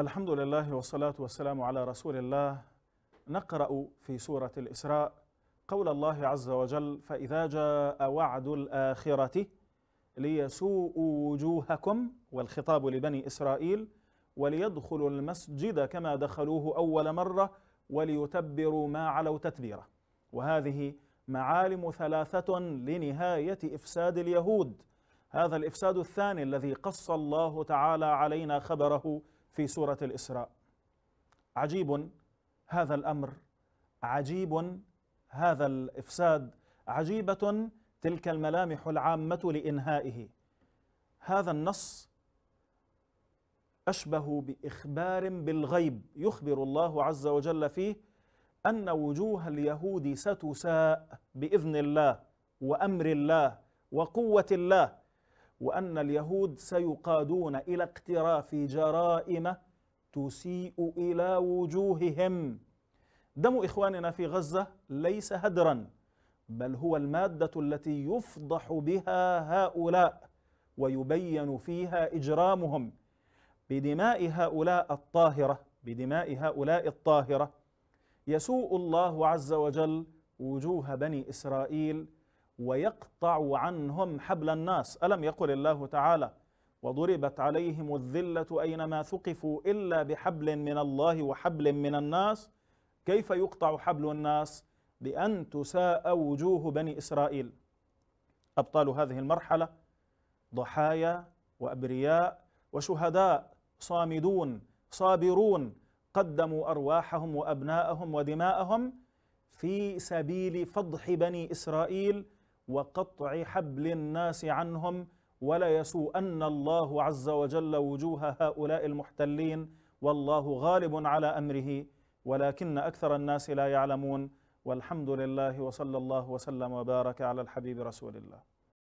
الحمد لله والصلاة والسلام على رسول الله نقرأ في سورة الإسراء قول الله عز وجل فإذا جاء وعد الآخرة ليسوءوا وجوهكم والخطاب لبني إسرائيل وليدخلوا المسجد كما دخلوه أول مرة وليتبروا ما علوا تتبيرا وهذه معالم ثلاثة لنهاية إفساد اليهود هذا الإفساد الثاني الذي قص الله تعالى علينا خبره في سوره الاسراء عجيب هذا الامر عجيب هذا الافساد عجيبه تلك الملامح العامه لانهائه هذا النص اشبه باخبار بالغيب يخبر الله عز وجل فيه ان وجوه اليهود ستساء باذن الله وامر الله وقوه الله وأن اليهود سيقادون إلى اقتراف جرائم تسيء إلى وجوههم دم إخواننا في غزة ليس هدرا بل هو المادة التي يفضح بها هؤلاء ويبين فيها إجرامهم بدماء هؤلاء الطاهرة بدماء هؤلاء الطاهرة يسوء الله عز وجل وجوه بني إسرائيل ويقطع عنهم حبل الناس ألم يقل الله تعالى وضربت عليهم الذلة أينما ثقفوا إلا بحبل من الله وحبل من الناس كيف يقطع حبل الناس بأن تساء وجوه بني إسرائيل أبطال هذه المرحلة ضحايا وأبرياء وشهداء صامدون صابرون قدموا أرواحهم وأبناءهم ودماءهم في سبيل فضح بني إسرائيل وقطع حبل الناس عنهم ولا أن الله عز وجل وجوه هؤلاء المحتلين والله غالب على امره ولكن اكثر الناس لا يعلمون والحمد لله وصلى الله وسلم وبارك على الحبيب رسول الله